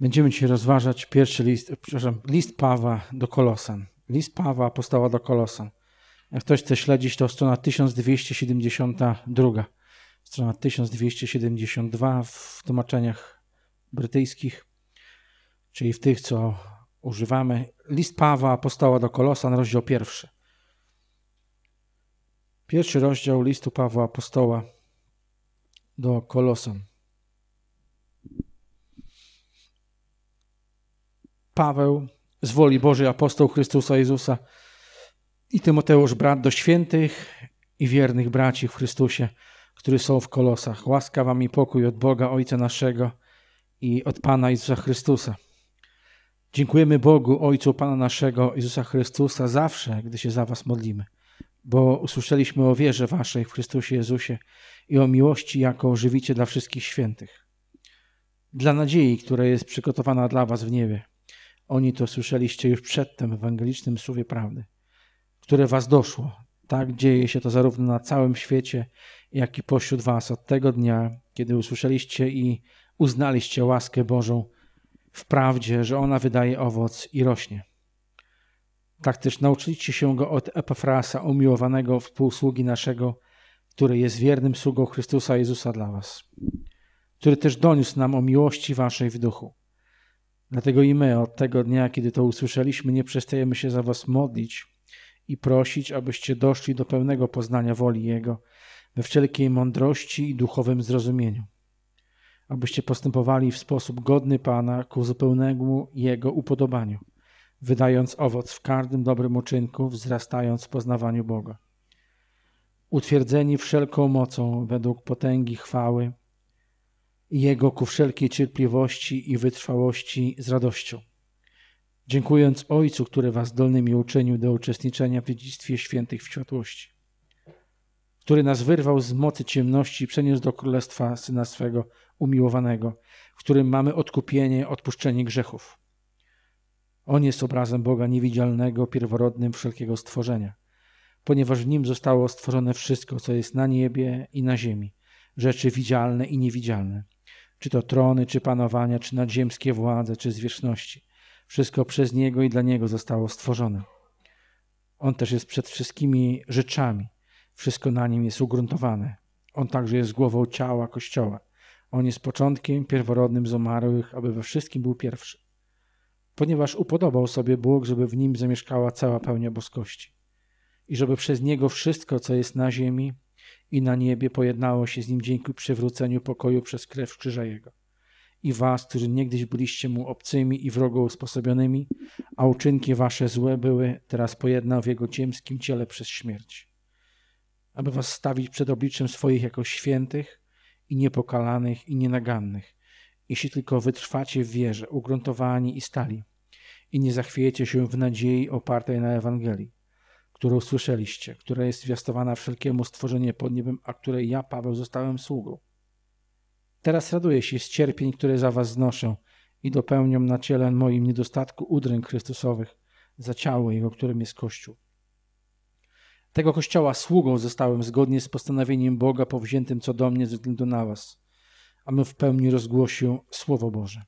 Będziemy dzisiaj rozważać pierwszy list, przepraszam, list Pawła do Kolosan. List Pawła apostoła do Kolosan. Jak ktoś chce śledzić, to strona 1272, strona 1272 w tłumaczeniach brytyjskich, czyli w tych, co używamy. List Pawła apostoła do Kolosan, rozdział pierwszy. Pierwszy rozdział listu Pawła apostoła do Kolosan. Paweł, z woli Bożej apostoł Chrystusa Jezusa i Tymoteusz, brat do świętych i wiernych braci w Chrystusie, którzy są w Kolosach. Łaska wam i pokój od Boga Ojca naszego i od Pana Jezusa Chrystusa. Dziękujemy Bogu, Ojcu Pana naszego Jezusa Chrystusa zawsze, gdy się za was modlimy, bo usłyszeliśmy o wierze waszej w Chrystusie Jezusie i o miłości, jaką żywicie dla wszystkich świętych. Dla nadziei, która jest przygotowana dla was w niebie oni to słyszeliście już przedtem w ewangelicznym słowie prawdy, które was doszło. Tak dzieje się to zarówno na całym świecie, jak i pośród was od tego dnia, kiedy usłyszeliście i uznaliście łaskę Bożą w prawdzie, że ona wydaje owoc i rośnie. Tak też nauczyliście się go od Epafrasa, umiłowanego współsługi naszego, który jest wiernym sługą Chrystusa Jezusa dla was, który też doniósł nam o miłości waszej w duchu Dlatego i my od tego dnia, kiedy to usłyszeliśmy, nie przestajemy się za Was modlić i prosić, abyście doszli do pełnego poznania woli Jego we wszelkiej mądrości i duchowym zrozumieniu, abyście postępowali w sposób godny Pana ku zupełnemu Jego upodobaniu, wydając owoc w każdym dobrym uczynku, wzrastając w poznawaniu Boga. Utwierdzeni wszelką mocą według potęgi chwały, jego ku wszelkiej cierpliwości i wytrwałości z radością. Dziękując Ojcu, który was zdolnymi uczynił do uczestniczenia w dziedzictwie świętych w światłości, który nas wyrwał z mocy ciemności i przeniósł do królestwa Syna swego umiłowanego, w którym mamy odkupienie, odpuszczenie grzechów. On jest obrazem Boga niewidzialnego, pierworodnym wszelkiego stworzenia, ponieważ w nim zostało stworzone wszystko, co jest na niebie i na ziemi, rzeczy widzialne i niewidzialne – czy to trony, czy panowania, czy nadziemskie władze, czy zwierzchności. Wszystko przez Niego i dla Niego zostało stworzone. On też jest przed wszystkimi rzeczami. Wszystko na Nim jest ugruntowane. On także jest głową ciała Kościoła. On jest początkiem pierworodnym z umarłych, aby we wszystkim był pierwszy. Ponieważ upodobał sobie Bóg, żeby w Nim zamieszkała cała pełnia boskości i żeby przez Niego wszystko, co jest na ziemi i na niebie pojednało się z nim dzięki przywróceniu pokoju przez krew krzyża jego. I was, którzy niegdyś byliście mu obcymi i wrogo usposobionymi, a uczynki wasze złe były, teraz pojednał w jego ziemskim ciele przez śmierć. Aby was stawić przed obliczem swoich jako świętych i niepokalanych i nienagannych, jeśli tylko wytrwacie w wierze, ugruntowani i stali, i nie zachwiejecie się w nadziei opartej na Ewangelii którą słyszeliście, która jest zwiastowana wszelkiemu stworzeniu pod niebem, a której ja, Paweł, zostałem sługą. Teraz raduję się z cierpień, które za was znoszę i dopełniam na ciele moim niedostatku udręk Chrystusowych za ciało Jego, którym jest Kościół. Tego Kościoła sługą zostałem zgodnie z postanowieniem Boga powziętym co do mnie ze względu na was, abym w pełni rozgłosił Słowo Boże,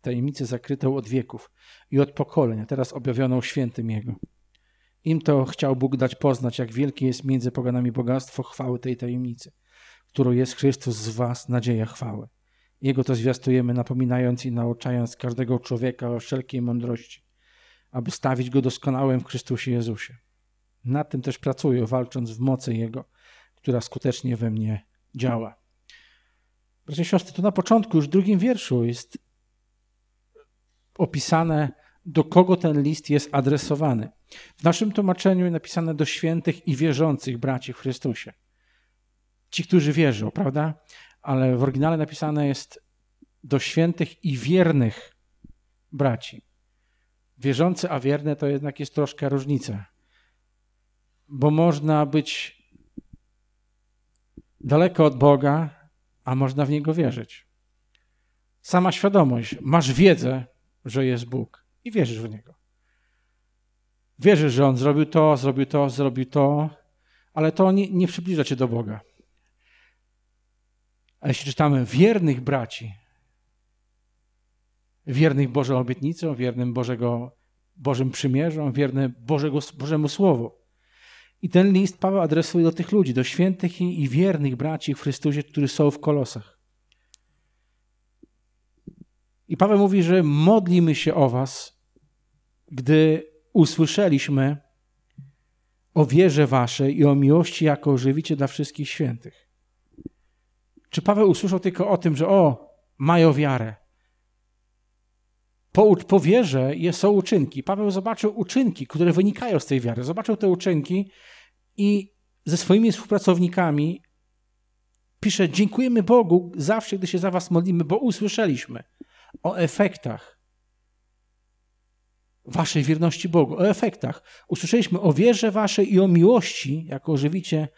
tajemnicę zakrytą od wieków i od pokolenia, teraz objawioną świętym Jego im to chciał Bóg dać poznać, jak wielkie jest między poganami bogactwo chwały tej tajemnicy, którą jest Chrystus z was, nadzieja chwały. Jego to zwiastujemy, napominając i nauczając każdego człowieka o wszelkiej mądrości, aby stawić go doskonałym w Chrystusie Jezusie. Na tym też pracuję, walcząc w mocy Jego, która skutecznie we mnie działa. Bracia i siostry, to na początku, już w drugim wierszu jest opisane do kogo ten list jest adresowany. W naszym tłumaczeniu jest napisane do świętych i wierzących braci w Chrystusie. Ci, którzy wierzą, prawda? Ale w oryginale napisane jest do świętych i wiernych braci. Wierzący, a wierne, to jednak jest troszkę różnica. Bo można być daleko od Boga, a można w Niego wierzyć. Sama świadomość, masz wiedzę, że jest Bóg i wierzysz w Niego. Wierzysz, że On zrobił to, zrobił to, zrobił to, ale to nie, nie przybliża cię do Boga. A jeśli czytamy wiernych braci, wiernych Bożą obietnicą, wiernym Bożego, Bożym przymierzom, wierny Bożego, Bożemu Słowu. I ten list Paweł adresuje do tych ludzi, do świętych i, i wiernych braci w Chrystusie, którzy są w kolosach. I Paweł mówi, że modlimy się o was, gdy usłyszeliśmy o wierze waszej i o miłości jako żywicie dla wszystkich świętych. Czy Paweł usłyszał tylko o tym, że o, mają wiarę? Po, po wierze są uczynki. Paweł zobaczył uczynki, które wynikają z tej wiary. Zobaczył te uczynki i ze swoimi współpracownikami pisze: Dziękujemy Bogu zawsze, gdy się za Was modlimy, bo usłyszeliśmy o efektach waszej wierności Bogu, o efektach. Usłyszeliśmy o wierze waszej i o miłości, jako żywicie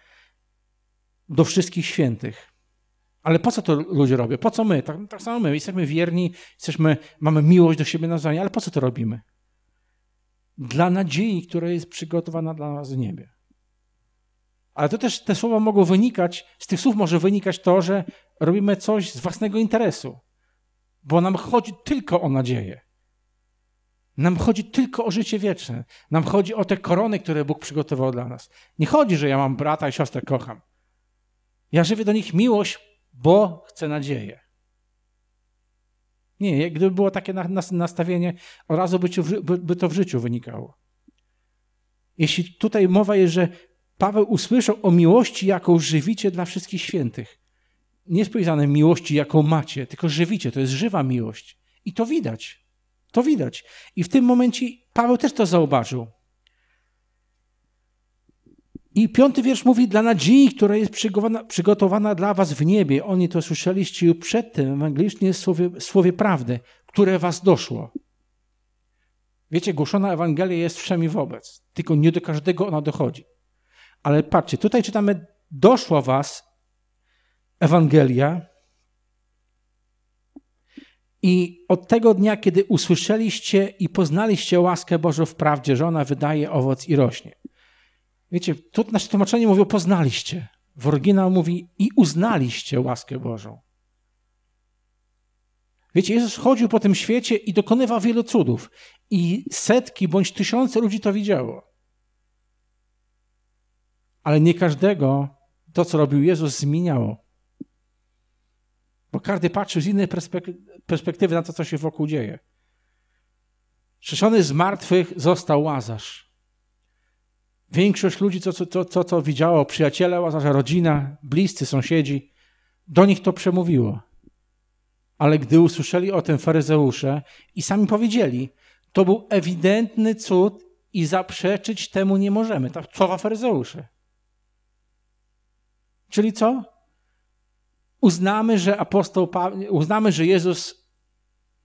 do wszystkich świętych. Ale po co to ludzie robią? Po co my? Tak, tak samo my. Jesteśmy wierni, jesteśmy, mamy miłość do siebie nawzajem, ale po co to robimy? Dla nadziei, która jest przygotowana dla nas w niebie. Ale to też te słowa mogą wynikać, z tych słów może wynikać to, że robimy coś z własnego interesu, bo nam chodzi tylko o nadzieję. Nam chodzi tylko o życie wieczne. Nam chodzi o te korony, które Bóg przygotował dla nas. Nie chodzi, że ja mam brata i siostrę, kocham. Ja żywię do nich miłość, bo chcę nadzieję. Nie, gdyby było takie nastawienie, od razu by, by to w życiu wynikało. Jeśli tutaj mowa jest, że Paweł usłyszał o miłości, jaką żywicie dla wszystkich świętych. Nie jest powiedziane miłości, jaką macie, tylko żywicie. To jest żywa miłość. I to widać. To widać. I w tym momencie Paweł też to zauważył. I piąty wiersz mówi, dla nadziei, która jest przygotowana, przygotowana dla was w niebie. Oni to słyszeliście już przedtem ewangelicznie anglicznie słowie, słowie prawdy, które was doszło. Wiecie, głoszona Ewangelia jest wszemi wobec, tylko nie do każdego ona dochodzi. Ale patrzcie, tutaj czytamy, doszła was Ewangelia, i od tego dnia, kiedy usłyszeliście i poznaliście łaskę Bożą w prawdzie, że ona wydaje owoc i rośnie. Wiecie, tu nasze tłumaczenie mówi: poznaliście. W oryginał mówi i uznaliście łaskę Bożą. Wiecie, Jezus chodził po tym świecie i dokonywał wielu cudów. I setki bądź tysiące ludzi to widziało. Ale nie każdego to, co robił Jezus, zmieniało. Bo każdy patrzył z innej perspektywy perspektywy na to, co się wokół dzieje. Skrzeszony z martwych został Łazarz. Większość ludzi, co to, co co widziało, przyjaciele Łazarza, rodzina, bliscy, sąsiedzi, do nich to przemówiło. Ale gdy usłyszeli o tym faryzeusze i sami powiedzieli, to był ewidentny cud i zaprzeczyć temu nie możemy. Tak, słowa faryzeuszy. Czyli co? uznamy, że apostoł, uznamy, że Jezus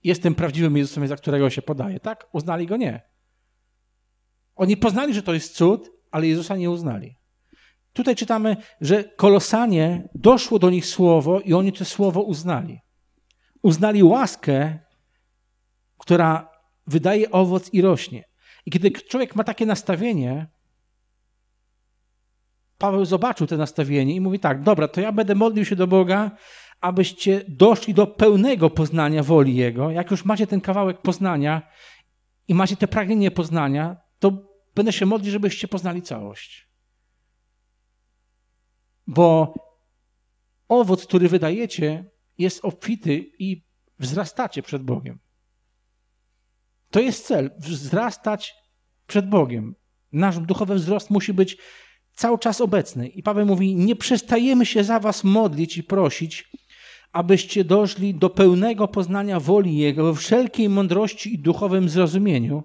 jest tym prawdziwym Jezusem, za którego się podaje, tak? Uznali go nie. Oni poznali, że to jest cud, ale Jezusa nie uznali. Tutaj czytamy, że kolosanie doszło do nich słowo i oni to słowo uznali. Uznali łaskę, która wydaje owoc i rośnie. I kiedy człowiek ma takie nastawienie, Paweł zobaczył to nastawienie i mówi tak, dobra, to ja będę modlił się do Boga, abyście doszli do pełnego poznania woli Jego. Jak już macie ten kawałek poznania i macie te pragnienie poznania, to będę się modlić, żebyście poznali całość. Bo owoc, który wydajecie, jest obfity i wzrastacie przed Bogiem. To jest cel wzrastać przed Bogiem. Nasz duchowy wzrost musi być cały czas obecny. I Paweł mówi: Nie przestajemy się za Was modlić i prosić, abyście doszli do pełnego poznania woli Jego we wszelkiej mądrości i duchowym zrozumieniu.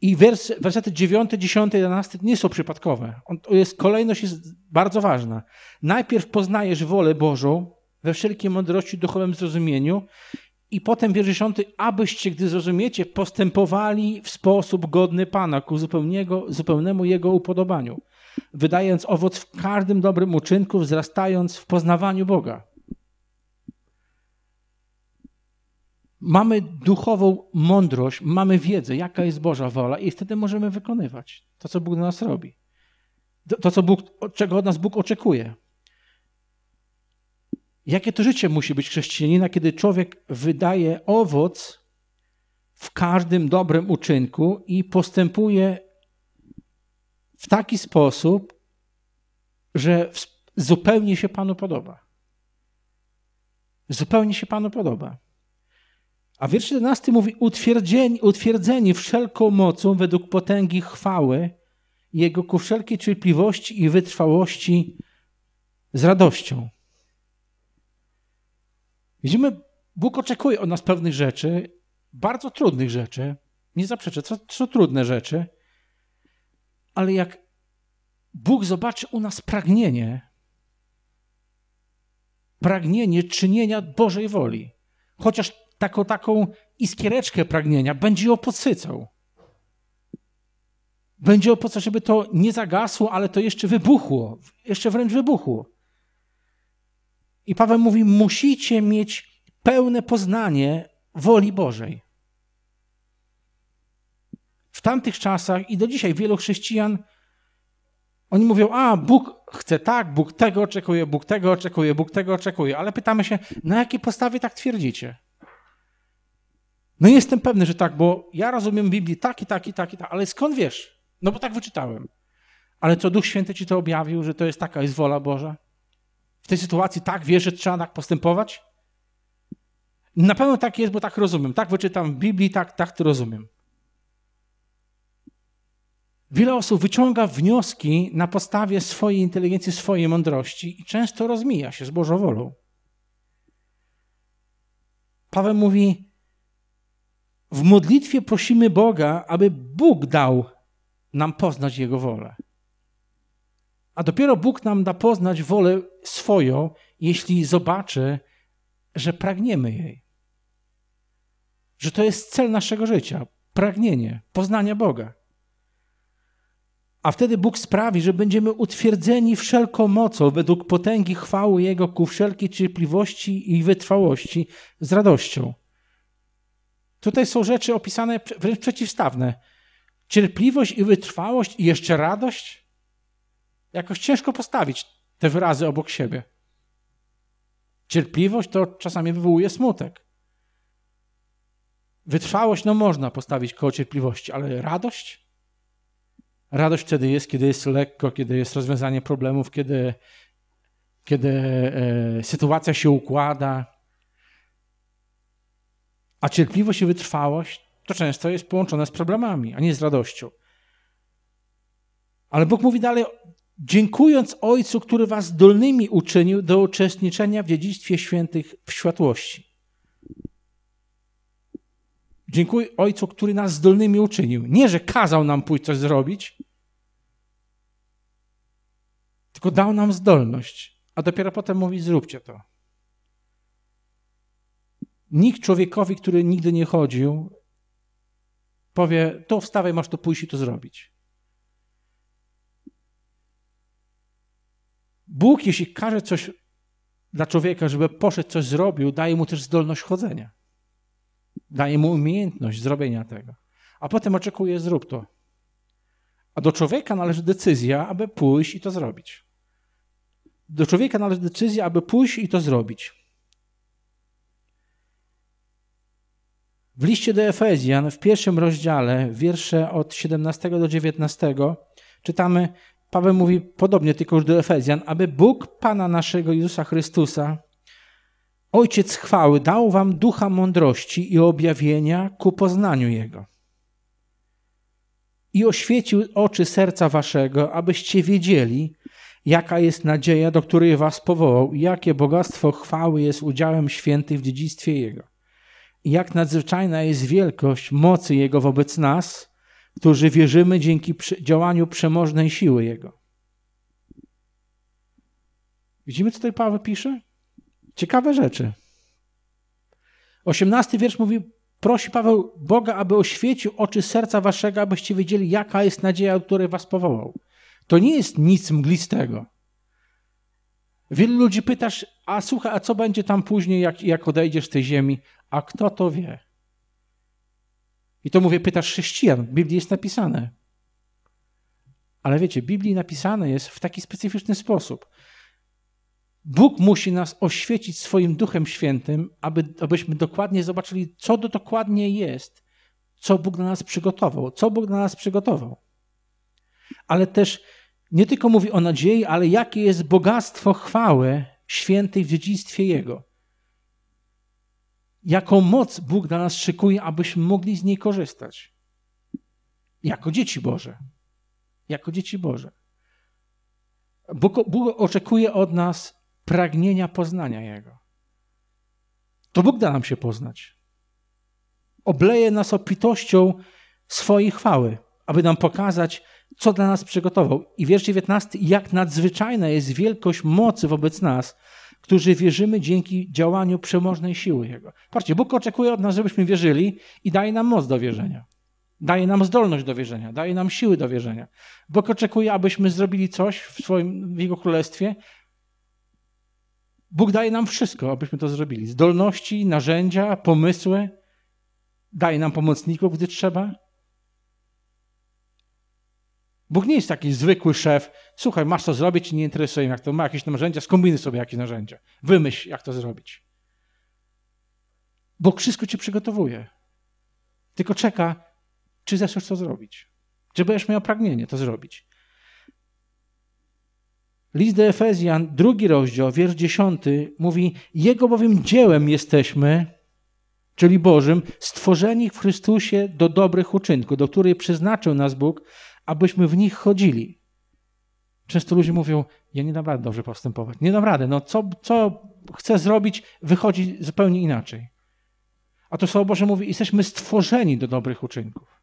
I wers, wersety 9, 10, 11 nie są przypadkowe. On, jest, kolejność jest bardzo ważna. Najpierw poznajesz wolę Bożą we wszelkiej mądrości i duchowym zrozumieniu i potem wiersz abyście, gdy zrozumiecie, postępowali w sposób godny Pana ku zupełnemu Jego upodobaniu, wydając owoc w każdym dobrym uczynku, wzrastając w poznawaniu Boga. Mamy duchową mądrość, mamy wiedzę, jaka jest Boża wola, i wtedy możemy wykonywać to, co Bóg do nas robi. To, co Bóg, czego od nas Bóg oczekuje. Jakie to życie musi być chrześcijanina, kiedy człowiek wydaje owoc w każdym dobrym uczynku i postępuje w taki sposób, że zupełnie się Panu podoba. Zupełnie się Panu podoba. A wiersz 11 mówi: utwierdzeni, utwierdzeni wszelką mocą według potęgi chwały Jego ku wszelkiej cierpliwości i wytrwałości z radością. Widzimy, Bóg oczekuje od nas pewnych rzeczy, bardzo trudnych rzeczy. Nie zaprzeczę, co, trudne rzeczy. Ale jak Bóg zobaczy u nas pragnienie, pragnienie czynienia Bożej woli, chociaż taką, taką iskiereczkę pragnienia, będzie ją podsycał. Będzie ją podsycał, żeby to nie zagasło, ale to jeszcze wybuchło, jeszcze wręcz wybuchło. I Paweł mówi: musicie mieć pełne poznanie woli Bożej. W tamtych czasach i do dzisiaj wielu chrześcijan, oni mówią: A, Bóg chce tak, Bóg tego oczekuje, Bóg tego oczekuje, Bóg tego oczekuje, ale pytamy się, na jakiej podstawie tak twierdzicie? No jestem pewny, że tak, bo ja rozumiem Biblię tak i tak i tak i tak, ale skąd wiesz? No bo tak wyczytałem. Ale co Duch Święty ci to objawił, że to jest taka jest wola Boża? w tej sytuacji tak wierzę, że trzeba tak postępować? Na pewno tak jest, bo tak rozumiem. Tak wyczytam w Biblii, tak, tak to rozumiem. Wiele osób wyciąga wnioski na podstawie swojej inteligencji, swojej mądrości i często rozmija się z Bożą wolą. Paweł mówi: W modlitwie prosimy Boga, aby Bóg dał nam poznać Jego wolę. A dopiero Bóg nam da poznać wolę swoją, jeśli zobaczy, że pragniemy jej. Że to jest cel naszego życia pragnienie poznania Boga. A wtedy Bóg sprawi, że będziemy utwierdzeni wszelką mocą według potęgi chwały Jego ku wszelkiej cierpliwości i wytrwałości z radością. Tutaj są rzeczy opisane wręcz przeciwstawne. Cierpliwość i wytrwałość i jeszcze radość? jakoś ciężko postawić te wyrazy obok siebie. Cierpliwość to czasami wywołuje smutek. Wytrwałość, no można postawić koło cierpliwości, ale radość? Radość wtedy jest, kiedy jest lekko, kiedy jest rozwiązanie problemów, kiedy, kiedy e, sytuacja się układa. A cierpliwość i wytrwałość to często jest połączone z problemami, a nie z radością. Ale Bóg mówi dalej dziękując Ojcu, który was zdolnymi uczynił do uczestniczenia w dziedzictwie świętych w światłości. Dziękuję Ojcu, który nas zdolnymi uczynił. Nie, że kazał nam pójść coś zrobić, tylko dał nam zdolność, a dopiero potem mówi: zróbcie to. Nikt człowiekowi, który nigdy nie chodził, powie: to wstawaj, masz to pójść i to zrobić. Bóg, jeśli każe coś dla człowieka, żeby poszedł, coś zrobił, daje mu też zdolność chodzenia. Daje mu umiejętność zrobienia tego. A potem oczekuje, zrób to. A do człowieka należy decyzja, aby pójść i to zrobić. Do człowieka należy decyzja, aby pójść i to zrobić. W liście do Efezjan w pierwszym rozdziale, wiersze od 17 do 19, czytamy: Paweł mówi podobnie, tylko już do Efezjan, aby Bóg Pana naszego Jezusa Chrystusa, Ojciec chwały, dał wam ducha mądrości i objawienia ku poznaniu Jego. I oświecił oczy serca waszego, abyście wiedzieli, jaka jest nadzieja, do której was powołał, i jakie bogactwo chwały jest udziałem świętych w dziedzictwie Jego. I jak nadzwyczajna jest wielkość mocy Jego wobec nas – którzy wierzymy dzięki działaniu przemożnej siły Jego. Widzimy, co tutaj Paweł pisze? Ciekawe rzeczy. Osiemnasty wiersz mówi, prosi Paweł Boga, aby oświecił oczy serca waszego, abyście wiedzieli, jaka jest nadzieja, do której was powołał. To nie jest nic mglistego. Wielu ludzi pytasz, a słuchaj, a co będzie tam później, jak, jak odejdziesz z tej ziemi? A kto to wie? I to mówię, pytasz chrześcijan, w Biblii jest napisane. Ale wiecie, w Biblii napisane jest w taki specyficzny sposób. Bóg musi nas oświecić swoim Duchem Świętym, aby, abyśmy dokładnie zobaczyli, co to dokładnie jest, co Bóg dla nas przygotował, co Bóg dla nas przygotował. Ale też nie tylko mówi o nadziei, ale jakie jest bogactwo chwały świętej w dziedzictwie Jego jaką moc Bóg dla nas szykuje, abyśmy mogli z niej korzystać. Jako dzieci Boże. Jako dzieci Boże. Bóg, Bóg oczekuje od nas pragnienia poznania Jego. To Bóg da nam się poznać. Obleje nas opitością swojej chwały, aby nam pokazać, co dla nas przygotował. I wiersz 19, jak nadzwyczajna jest wielkość mocy wobec nas, którzy wierzymy dzięki działaniu przemożnej siły Jego. Patrzcie, Bóg oczekuje od nas, żebyśmy wierzyli i daje nam moc do wierzenia. Daje nam zdolność do wierzenia, daje nam siły do wierzenia. Bóg oczekuje, abyśmy zrobili coś w swoim w Jego królestwie. Bóg daje nam wszystko, abyśmy to zrobili. Zdolności, narzędzia, pomysły. Daje nam pomocników, gdy trzeba. Bóg nie jest taki zwykły szef. Słuchaj, masz to zrobić i nie interesuje mnie, jak to ma jakieś narzędzia, skombinuj sobie jakieś narzędzia. Wymyśl, jak to zrobić. Bóg wszystko ci przygotowuje. Tylko czeka, czy zechcesz to zrobić. Czy będziesz miał pragnienie to zrobić. List do Efezjan, drugi rozdział, wiersz dziesiąty mówi: Jego bowiem dziełem jesteśmy, czyli Bożym, stworzeni w Chrystusie do dobrych uczynków, do których przeznaczył nas Bóg, abyśmy w nich chodzili. Często ludzie mówią, ja nie dam rady dobrze postępować. Nie dam rady, no co, co chcę zrobić, wychodzi zupełnie inaczej. A to Słowo Boże mówi, jesteśmy stworzeni do dobrych uczynków.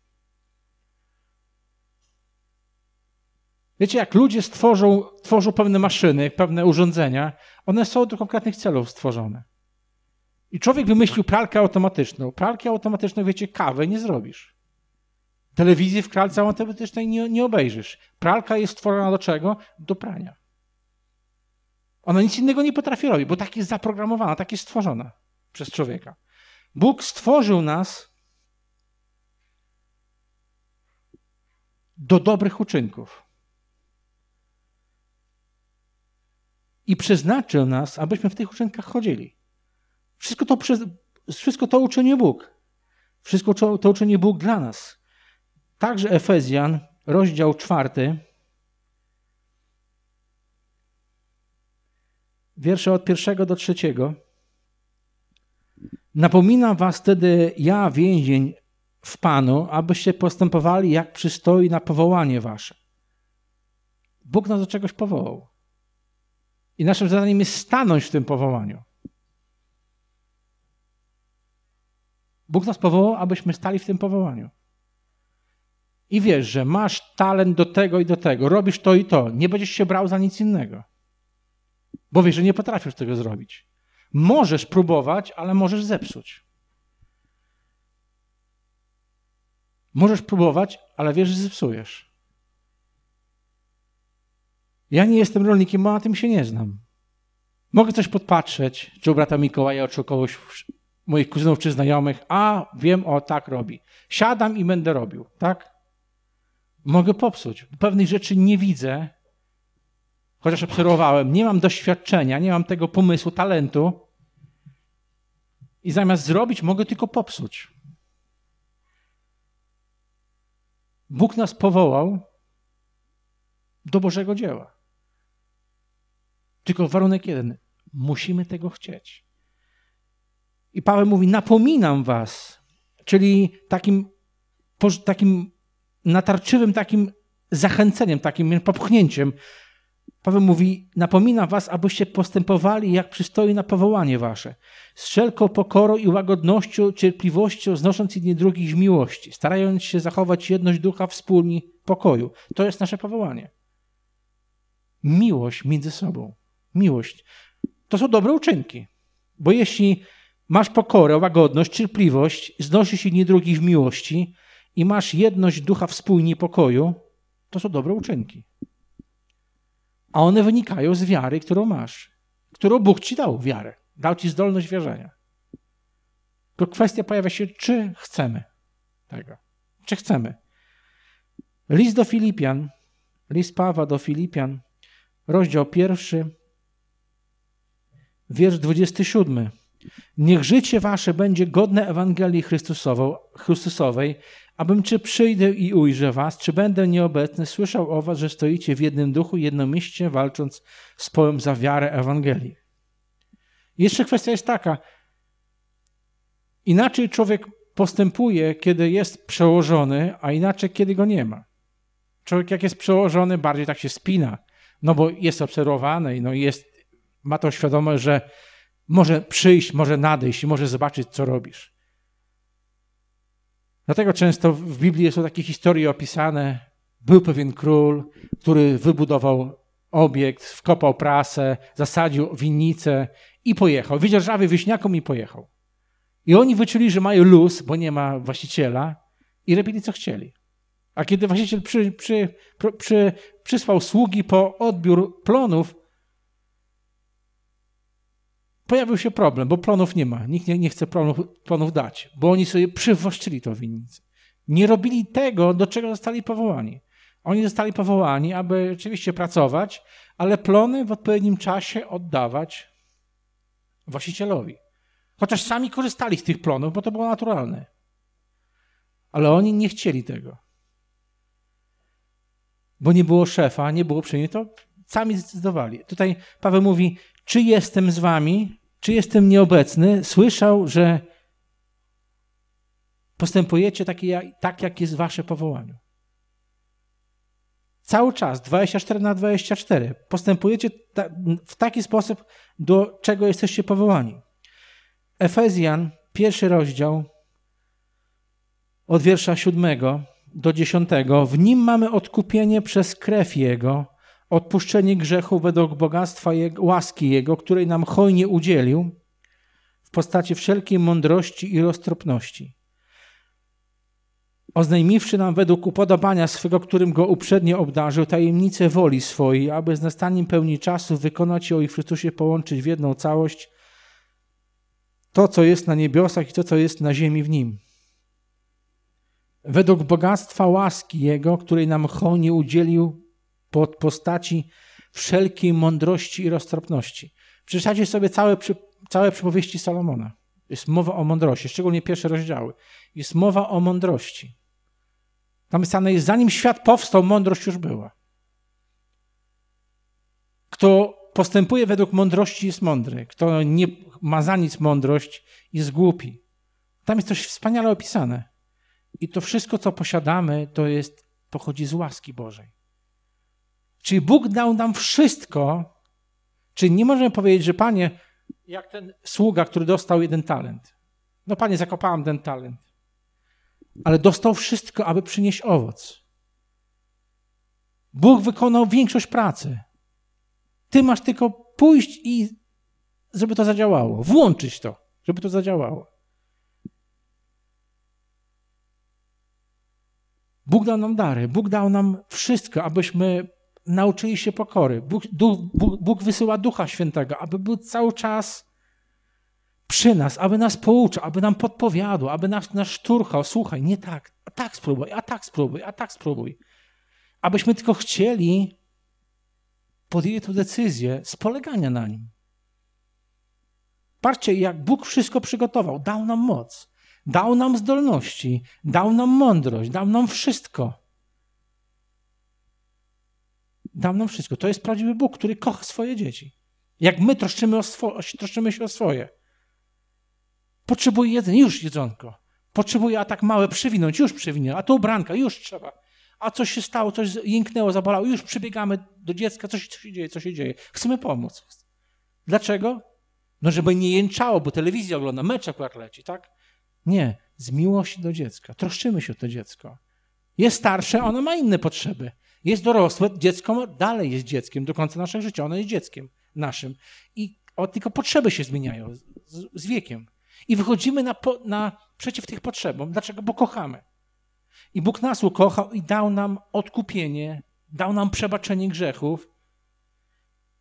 Wiecie, jak ludzie stworzą, tworzą pewne maszyny, pewne urządzenia, one są do konkretnych celów stworzone. I człowiek wymyślił pralkę automatyczną. Pralkę automatyczną, wiecie, kawy nie zrobisz. Telewizji w pralce automatycznej nie, nie obejrzysz. Pralka jest stworzona do czego? Do prania. Ona nic innego nie potrafi robić, bo tak jest zaprogramowana, tak jest stworzona przez człowieka. Bóg stworzył nas do dobrych uczynków. I przeznaczył nas, abyśmy w tych uczynkach chodzili. Wszystko to, wszystko to uczynił Bóg. Wszystko to uczynił Bóg dla nas. Także Efezjan, rozdział czwarty, wiersze od pierwszego do trzeciego. Napominam was wtedy ja, więzień w Panu, abyście postępowali jak przystoi na powołanie wasze. Bóg nas do czegoś powołał. I naszym zadaniem jest stanąć w tym powołaniu. Bóg nas powołał, abyśmy stali w tym powołaniu i wiesz, że masz talent do tego i do tego, robisz to i to, nie będziesz się brał za nic innego. Bo wiesz, że nie potrafisz tego zrobić. Możesz próbować, ale możesz zepsuć. Możesz próbować, ale wiesz, że zepsujesz. Ja nie jestem rolnikiem, bo na tym się nie znam. Mogę coś podpatrzeć, czy u brata Mikołaja, czy u kogoś moich kuzynów czy znajomych, a wiem, o tak robi. Siadam i będę robił, tak? mogę popsuć. Pewnych rzeczy nie widzę, chociaż obserwowałem, nie mam doświadczenia, nie mam tego pomysłu, talentu. I zamiast zrobić, mogę tylko popsuć. Bóg nas powołał do Bożego dzieła. Tylko warunek jeden: musimy tego chcieć. I Paweł mówi: Napominam was, czyli takim, takim natarczywym takim zachęceniem, takim popchnięciem. Paweł mówi, napomina was, abyście postępowali jak przystoi na powołanie wasze, z wszelką pokorą i łagodnością, cierpliwością, znosząc jedni drugich w miłości, starając się zachować jedność ducha wspólni pokoju. To jest nasze powołanie. Miłość między sobą. Miłość. To są dobre uczynki, bo jeśli masz pokorę, łagodność, cierpliwość, znosisz jedni drugich w miłości – i masz jedność ducha w spójni pokoju, to są dobre uczynki. A one wynikają z wiary, którą masz, którą Bóg ci dał wiarę, dał ci zdolność wierzenia. Tylko kwestia pojawia się, czy chcemy tego, czy chcemy. List do Filipian, list Pawła do Filipian, rozdział pierwszy, wiersz 27. Niech życie wasze będzie godne Ewangelii Chrystusowej, Abym czy przyjdę i ujrzę was, czy będę nieobecny, słyszał o was, że stoicie w jednym duchu, jednomyślnie, walcząc z połem za wiarę Ewangelii. Jeszcze kwestia jest taka. Inaczej człowiek postępuje, kiedy jest przełożony, a inaczej, kiedy go nie ma. Człowiek, jak jest przełożony, bardziej tak się spina, no bo jest obserwowany no i no jest, ma to świadomość, że może przyjść, może nadejść, może zobaczyć, co robisz. Dlatego często w Biblii są takie historie opisane. Był pewien król, który wybudował obiekt, wkopał prasę, zasadził winnicę i pojechał. Widział żawy wieśniakom i pojechał. I oni wyczuli, że mają luz, bo nie ma właściciela i robili co chcieli. A kiedy właściciel przy, przy, przy, przy przysłał sługi po odbiór plonów, pojawił się problem, bo planów nie ma. Nikt nie, nie chce planów, planów dać, bo oni sobie przywłaszczyli to winnicę. Nie robili tego, do czego zostali powołani. Oni zostali powołani, aby rzeczywiście pracować, ale plony w odpowiednim czasie oddawać właścicielowi. Chociaż sami korzystali z tych plonów, bo to było naturalne. Ale oni nie chcieli tego. Bo nie było szefa, nie było przyjęcia, to sami zdecydowali. Tutaj Paweł mówi, czy jestem z wami, czy jestem nieobecny, słyszał, że postępujecie takie, tak, jak jest wasze powołanie. Cały czas, 24 na 24, postępujecie w taki sposób, do czego jesteście powołani. Efezjan, pierwszy rozdział, od wiersza 7 do 10. W nim mamy odkupienie przez krew Jego, odpuszczenie grzechu według bogactwa jego, łaski Jego, której nam hojnie udzielił w postaci wszelkiej mądrości i roztropności. Oznajmiwszy nam według upodobania swego, którym go uprzednio obdarzył, tajemnicę woli swojej, aby z nastaniem pełni czasu wykonać ją i w Chrystusie połączyć w jedną całość to, co jest na niebiosach i to, co jest na ziemi w nim według bogactwa łaski Jego, której nam hojnie udzielił pod postaci wszelkiej mądrości i roztropności. Przeczytacie sobie całe, całe przypowieści Salomona. Jest mowa o mądrości, szczególnie pierwsze rozdziały. Jest mowa o mądrości. Tam napisane jest, zanim świat powstał, mądrość już była. Kto postępuje według mądrości, jest mądry. Kto nie ma za nic mądrość, jest głupi. Tam jest coś wspaniale opisane. I to wszystko, co posiadamy, to jest, pochodzi z łaski Bożej. Czyli Bóg dał nam wszystko. Czyli nie możemy powiedzieć, że Panie, jak ten sługa, który dostał jeden talent. No Panie, zakopałem ten talent. Ale dostał wszystko, aby przynieść owoc. Bóg wykonał większość pracy. Ty masz tylko pójść i żeby to zadziałało. Włączyć to, żeby to zadziałało. Bóg dał nam dary, Bóg dał nam wszystko, abyśmy nauczyli się pokory. Bóg, duch, Bóg, Bóg wysyła Ducha Świętego, aby był cały czas przy nas, aby nas pouczał, aby nam podpowiadał, aby nas, nas szturchał. Słuchaj, nie tak, a tak spróbuj, a tak spróbuj, a tak spróbuj. Abyśmy tylko chcieli, podjęli tę decyzję z polegania na nim. Patrzcie, jak Bóg wszystko przygotował. Dał nam moc, dał nam zdolności, dał nam mądrość, dał nam wszystko dam nam wszystko. To jest prawdziwy Bóg, który kocha swoje dzieci. Jak my troszczymy, o troszczymy się o swoje. Potrzebuje jedzenia, już jedzonko. Potrzebuje, a tak małe przywinąć, już przywinę. a to ubranka, już trzeba. A coś się stało, coś jęknęło, zabolało, już przybiegamy do dziecka, coś, coś się dzieje, co się dzieje. Chcemy pomóc. Dlaczego? No, żeby nie jęczało, bo telewizja ogląda, mecz akurat leci, tak? Nie, z miłości do dziecka. Troszczymy się o to dziecko. Jest starsze, ono ma inne potrzeby. Jest dorosłe, dziecko dalej jest dzieckiem, do końca naszego życia ono jest dzieckiem naszym. I o, tylko potrzeby się zmieniają z, z wiekiem. I wychodzimy na, na, przeciw tych potrzebom. Dlaczego? Bo kochamy. I Bóg nas ukochał i dał nam odkupienie, dał nam przebaczenie grzechów.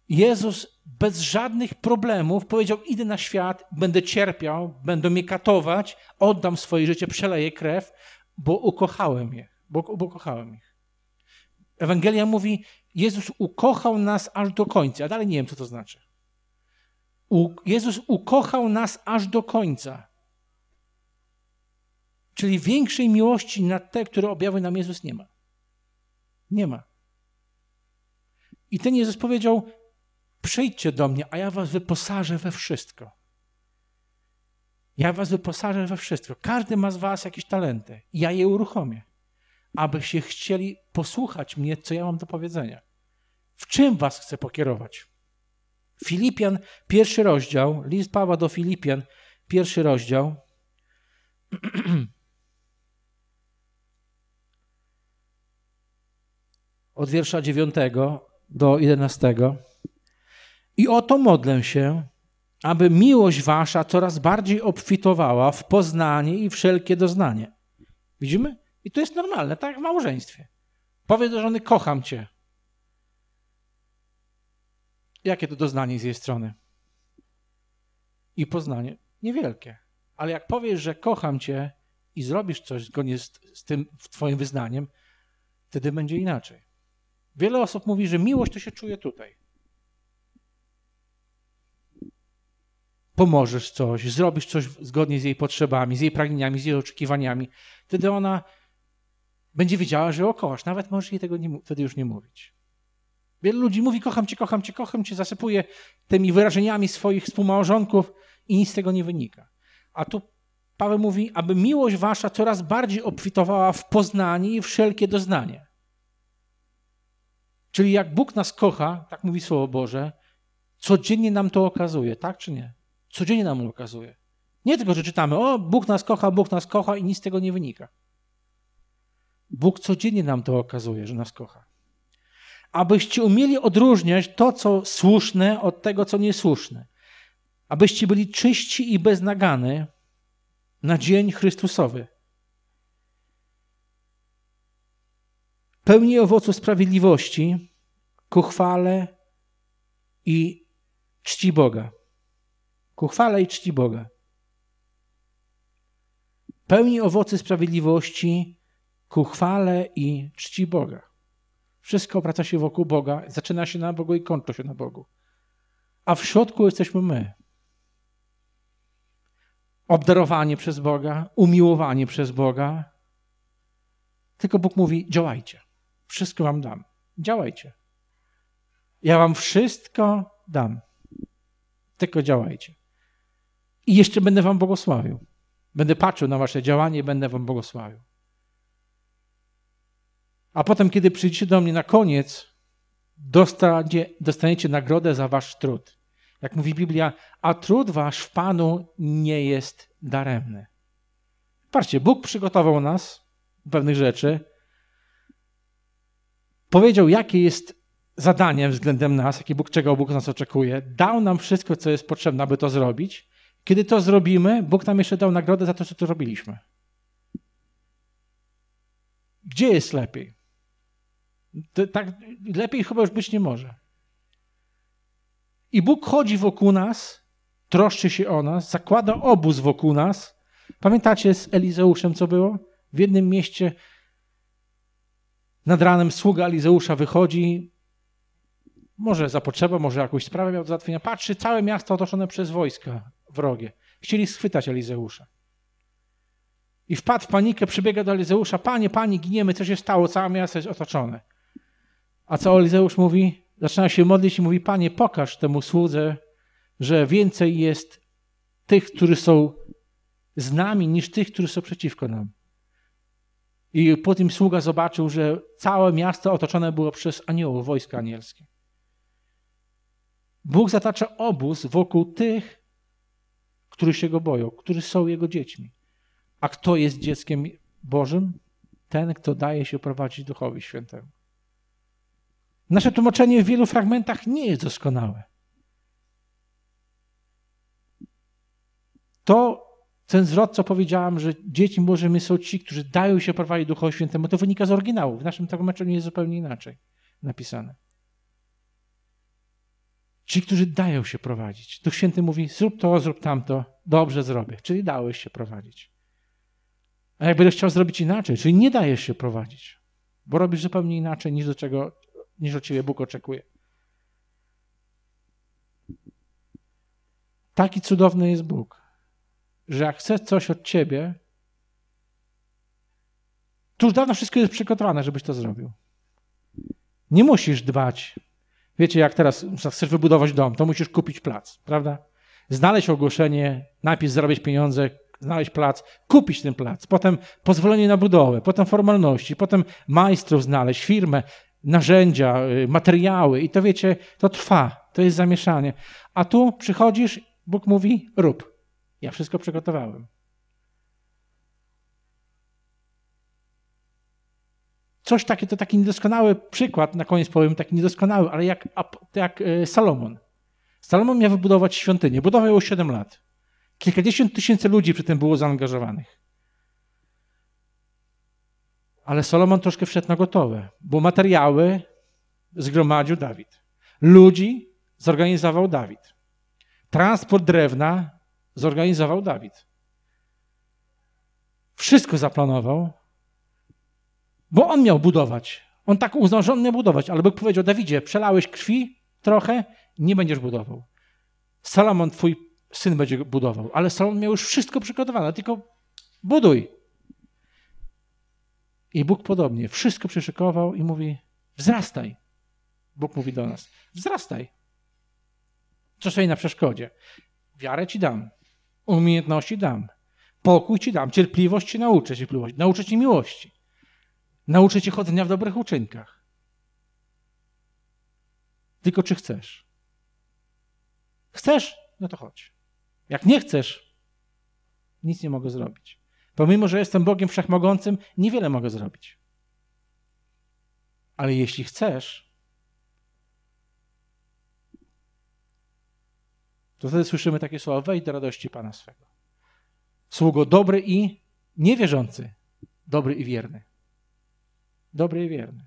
Jezus bez żadnych problemów powiedział: Idę na świat, będę cierpiał, będę mnie katować, oddam swoje życie, przeleję krew, bo ukochałem je, bo, bo kochałem ich. Ewangelia mówi, Jezus ukochał nas aż do końca. Ja dalej nie wiem, co to znaczy. U, Jezus ukochał nas aż do końca. Czyli większej miłości na te, które objawił nam Jezus, nie ma. Nie ma. I ten Jezus powiedział: Przyjdźcie do mnie, a ja was wyposażę we wszystko. Ja was wyposażę we wszystko. Każdy ma z was jakieś talenty. Ja je uruchomię aby się chcieli posłuchać mnie, co ja mam do powiedzenia. W czym was chcę pokierować? Filipian, pierwszy rozdział, list Pawła do Filipian, pierwszy rozdział. Od wiersza 9 do 11. I oto modlę się, aby miłość wasza coraz bardziej obfitowała w poznanie i wszelkie doznanie. Widzimy? I to jest normalne, tak w małżeństwie. Powiedz do żony, kocham cię. Jakie to doznanie z jej strony? I poznanie? Niewielkie. Ale jak powiesz, że kocham cię i zrobisz coś zgodnie z, z tym w twoim wyznaniem, wtedy będzie inaczej. Wiele osób mówi, że miłość to się czuje tutaj. Pomożesz coś, zrobisz coś zgodnie z jej potrzebami, z jej pragnieniami, z jej oczekiwaniami. Wtedy ona będzie wiedziała, że ją kochasz. Nawet możesz jej tego nie, wtedy już nie mówić. Wielu ludzi mówi, kocham cię, kocham cię, kocham cię, zasypuje tymi wyrażeniami swoich współmałżonków i nic z tego nie wynika. A tu Paweł mówi, aby miłość wasza coraz bardziej obfitowała w poznanie i wszelkie doznanie. Czyli jak Bóg nas kocha, tak mówi Słowo Boże, codziennie nam to okazuje, tak czy nie? Codziennie nam to okazuje. Nie tylko, że czytamy, o, Bóg nas kocha, Bóg nas kocha i nic z tego nie wynika. Bóg codziennie nam to okazuje, że nas kocha. Abyście umieli odróżniać to, co słuszne, od tego, co niesłuszne. Abyście byli czyści i bez na dzień Chrystusowy. Pełni owocu sprawiedliwości ku chwale i czci Boga. Ku chwale i czci Boga. Pełni owocy sprawiedliwości ku chwale i czci Boga. Wszystko obraca się wokół Boga, zaczyna się na Bogu i kończy się na Bogu. A w środku jesteśmy my. Obdarowanie przez Boga, umiłowanie przez Boga. Tylko Bóg mówi: działajcie. Wszystko wam dam. Działajcie. Ja wam wszystko dam. Tylko działajcie. I jeszcze będę wam błogosławił. Będę patrzył na wasze działanie, będę wam błogosławił. A potem, kiedy przyjdziecie do mnie na koniec, dostanie, dostaniecie nagrodę za wasz trud. Jak mówi Biblia, a trud wasz w Panu nie jest daremny. Patrzcie, Bóg przygotował nas do pewnych rzeczy. Powiedział, jakie jest zadaniem względem nas, jakie Bóg, czego Bóg nas oczekuje. Dał nam wszystko, co jest potrzebne, aby to zrobić. Kiedy to zrobimy, Bóg nam jeszcze dał nagrodę za to, co tu robiliśmy. Gdzie jest lepiej? To, tak lepiej chyba już być nie może. I Bóg chodzi wokół nas, troszczy się o nas, zakłada obóz wokół nas. Pamiętacie z Elizeuszem, co było? W jednym mieście nad ranem sługa Elizeusza wychodzi, może za potrzebę, może jakąś sprawę miał do załatwienia. Patrzy, całe miasto otoczone przez wojska wrogie. Chcieli schwytać Elizeusza. I wpadł w panikę, przybiega do Elizeusza. Panie, pani, giniemy, co się stało? Całe miasto jest otoczone. A co Elizeusz mówi? Zaczyna się modlić i mówi: Panie, pokaż temu słudze, że więcej jest tych, którzy są z nami, niż tych, którzy są przeciwko nam. I po tym sługa zobaczył, że całe miasto otoczone było przez aniołów, wojska anielskie. Bóg zatacza obóz wokół tych, którzy się go boją, którzy są jego dziećmi. A kto jest dzieckiem Bożym? Ten, kto daje się prowadzić Duchowi Świętemu. Nasze tłumaczenie w wielu fragmentach nie jest doskonałe. To ten zwrot, co powiedziałam, że dzieci Bożymi są ci, którzy dają się prowadzić Duchowi Świętemu, to wynika z oryginału. W naszym tłumaczeniu jest zupełnie inaczej napisane. Ci, którzy dają się prowadzić. Duch Święty mówi, zrób to, zrób tamto, dobrze zrobię. Czyli dałeś się prowadzić. A jak będziesz chciał zrobić inaczej, czyli nie dajesz się prowadzić, bo robisz zupełnie inaczej niż do czego niż od ciebie Bóg oczekuje. Taki cudowny jest Bóg, że jak chce coś od ciebie, to już dawno wszystko jest przygotowane, żebyś to zrobił. Nie musisz dbać. Wiecie, jak teraz chcesz wybudować dom, to musisz kupić plac, prawda? Znaleźć ogłoszenie, najpierw zarobić pieniądze, znaleźć plac, kupić ten plac, potem pozwolenie na budowę, potem formalności, potem majstrów znaleźć, firmę, narzędzia, y, materiały i to wiecie, to trwa, to jest zamieszanie. A tu przychodzisz, Bóg mówi: rób. Ja wszystko przygotowałem. Coś takie, to taki niedoskonały przykład, na koniec powiem taki niedoskonały, ale jak, jak y, Salomon. Salomon miał wybudować świątynię. Budował ją 7 lat. Kilkadziesiąt tysięcy ludzi przy tym było zaangażowanych. Ale Solomon troszkę wszedł na gotowe, bo materiały zgromadził Dawid. Ludzi zorganizował Dawid. Transport drewna zorganizował Dawid. Wszystko zaplanował, bo on miał budować. On tak uznał, że on miał budować, ale Bóg powiedział: Dawidzie, przelałeś krwi trochę, nie będziesz budował. Salomon, twój syn, będzie budował, ale Salomon miał już wszystko przygotowane, tylko buduj. I Bóg podobnie. Wszystko przeszykował i mówi: wzrastaj. Bóg mówi do nas: wzrastaj. Co stoi na przeszkodzie? Wiarę ci dam, umiejętności dam, pokój ci dam, cierpliwość ci nauczę, cierpliwość, nauczę ci miłości, nauczę ci chodzenia w dobrych uczynkach. Tylko czy chcesz? Chcesz? No to chodź. Jak nie chcesz, nic nie mogę zrobić. Pomimo, że jestem Bogiem Wszechmogącym, niewiele mogę zrobić. Ale jeśli chcesz, to wtedy słyszymy takie słowa: wejdź do radości Pana swego. Sługo dobry i niewierzący, dobry i wierny. Dobry i wierny.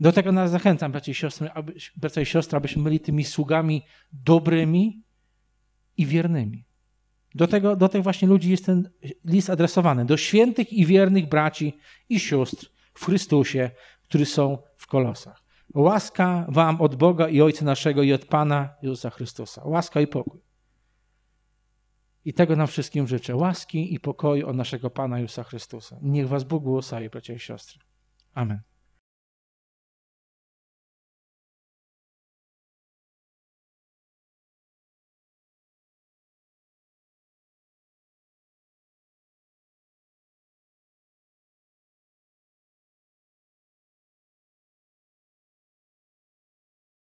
Do tego nas zachęcam, bracia i siostry, aby, bracia i siostry, abyśmy byli tymi sługami dobrymi i wiernymi. Do, tego, do tych właśnie ludzi jest ten list adresowany, do świętych i wiernych braci i sióstr w Chrystusie, którzy są w Kolosach. Łaska wam od Boga i Ojca naszego i od Pana Jezusa Chrystusa. Łaska i pokój. I tego nam wszystkim życzę. Łaski i pokoju od naszego Pana Jezusa Chrystusa. Niech was Bóg i bracia i siostry. Amen.